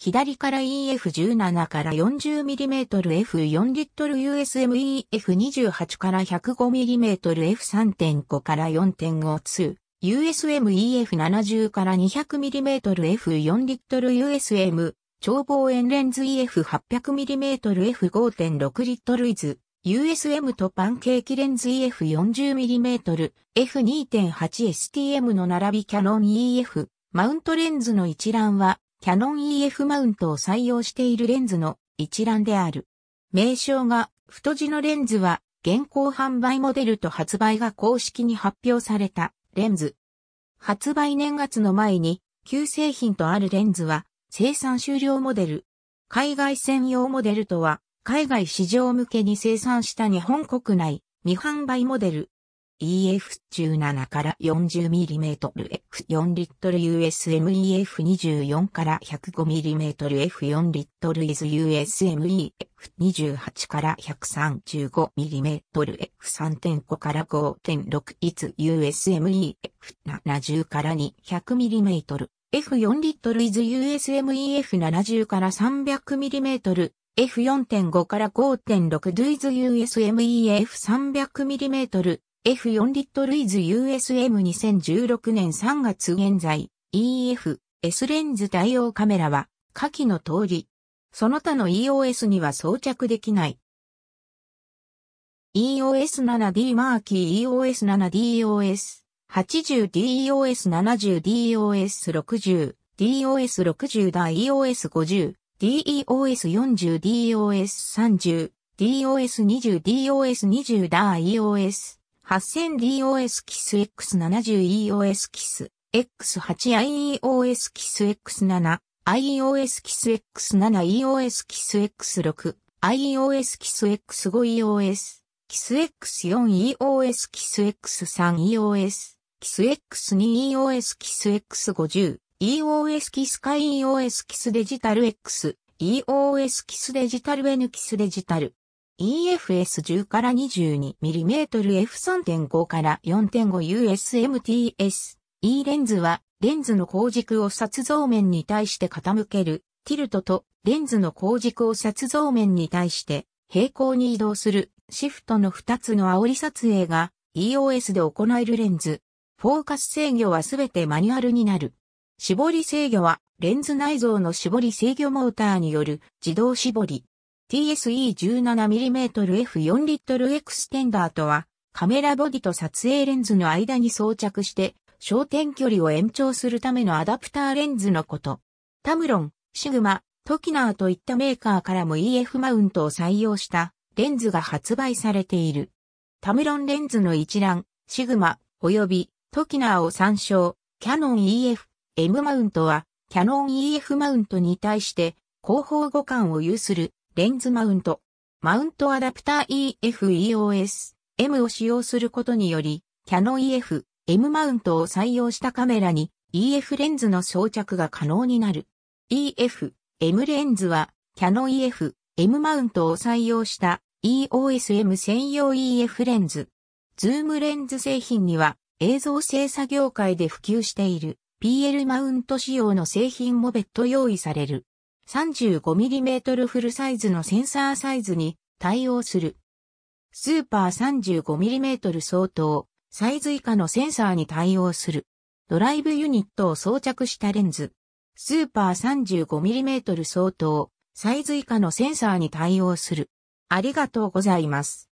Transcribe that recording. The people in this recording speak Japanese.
左から EF17 から 40mmF4 リットル USMEF28 から 105mmF3.5 から4.52。USMEF70 から 200mmF4 リットル USM 超望遠レンズ EF800mmF5.6 リットルイズ USM とパンケーキレンズ EF40mm F2.8STM の並びキャノン EF マウントレンズの一覧はキャノン EF マウントを採用しているレンズの一覧である。名称が太字のレンズは現行販売モデルと発売が公式に発表されたレンズ。発売年月の前に旧製品とあるレンズは生産終了モデル。海外専用モデルとは海外市場向けに生産した日本国内未販売モデル。EF17 から 40mm F4 リットル USMEF24 から 105mm F4 リットル is USMEF28 から 135mm F3.5 から5.6 is USMEF70 から 200mm F4 リットル is USMEF70 から 300mm F4.5 から5.6 do is USMEF300mm F4 リットルイズ USM2016 年3月現在 EF S レンズ対応カメラは下記の通り、その他の EOS には装着できない。EOS7D マーキー EOS7DOS 80DEOS70DEOS60 DOS60 d EOS50 DEOS40DOS30 DOS20DOS20 d EOS 8000DOS キス X70EOS キス X8IEOS キス X7 iOS キス X7EOS キス X6 iOS キス X5EOS キス X4EOS キス X3EOS キス X2EOS キス X50 EOS キスか EOS キスデジタル X EOS キスデジタル N キスデジタル EFS10 から 22mmF3.5 から4.5 USMTS。E レンズは、レンズの光軸を撮像面に対して傾ける、ティルトと、レンズの光軸を撮像面に対して、平行に移動する、シフトの2つの煽り撮影が、EOS で行えるレンズ。フォーカス制御はすべてマニュアルになる。絞り制御は、レンズ内蔵の絞り制御モーターによる自動絞り。TSE17mmF4 リットルエクステンダーとは、カメラボディと撮影レンズの間に装着して、焦点距離を延長するためのアダプターレンズのこと。タムロン、シグマ、トキナーといったメーカーからも EF マウントを採用したレンズが発売されている。タムロンレンズの一覧、シグマ、及びトキナーを参照。キャノン EF、M マウントは、キャノン EF マウントに対して、広報互換を有するレンズマウント。マウントアダプター EF-EOS M を使用することにより、キャノン EF M マウントを採用したカメラに EF レンズの装着が可能になる。EF M レンズは、キャノン EF M マウントを採用した EOSM 専用 EF レンズ。ズームレンズ製品には映像制作業界で普及している PL マウント仕様の製品も別途用意される。35mm フルサイズのセンサーサイズに対応する。スーパー 35mm 相当、サイズ以下のセンサーに対応する。ドライブユニットを装着したレンズ。スーパー 35mm 相当、サイズ以下のセンサーに対応する。ありがとうございます。